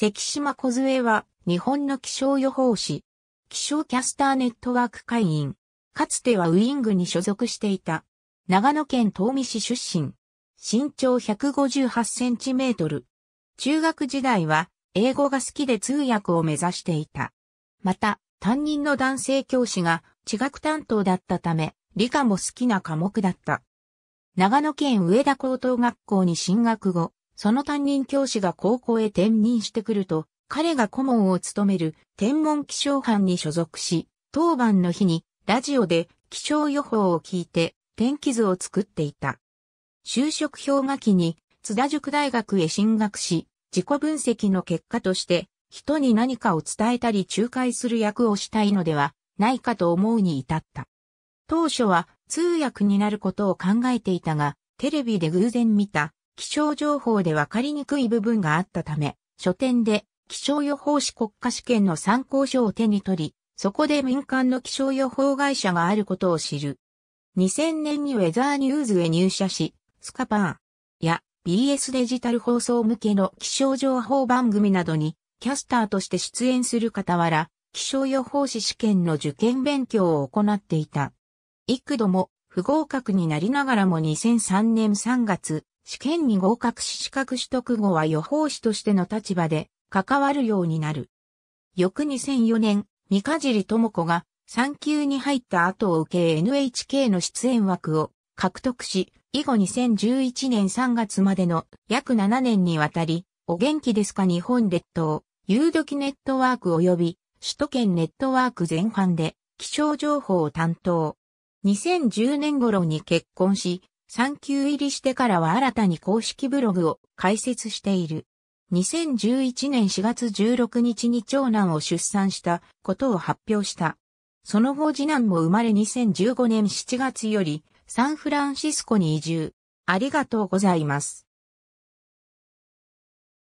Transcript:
関島梢は、日本の気象予報士、気象キャスターネットワーク会員、かつてはウイングに所属していた、長野県東見市出身、身長158センチメートル。中学時代は、英語が好きで通訳を目指していた。また、担任の男性教師が地学担当だったため、理科も好きな科目だった。長野県上田高等学校に進学後、その担任教師が高校へ転任してくると、彼が顧問を務める天文気象班に所属し、当番の日にラジオで気象予報を聞いて天気図を作っていた。就職氷河期に津田塾大学へ進学し、自己分析の結果として人に何かを伝えたり仲介する役をしたいのではないかと思うに至った。当初は通訳になることを考えていたが、テレビで偶然見た気象情報でわかりにくい部分があったため、書店で気象予報士国家試験の参考書を手に取り、そこで民間の気象予報会社があることを知る。2000年にウェザーニューズへ入社し、スカパーや BS デジタル放送向けの気象情報番組などにキャスターとして出演する傍ら、気象予報士試験の受験勉強を行っていた。幾度も不合格になりながらも2003年3月、試験に合格し資格取得後は予報士としての立場で関わるようになる。翌2004年、三かじり智子が産休に入った後を受け NHK の出演枠を獲得し、以後2011年3月までの約7年にわたり、お元気ですか日本列島、有時ネットワーク及び首都圏ネットワーク全般で気象情報を担当。2010年頃に結婚し、産休入りしてからは新たに公式ブログを開設している。2011年4月16日に長男を出産したことを発表した。その後次男も生まれ2015年7月よりサンフランシスコに移住。ありがとうございます。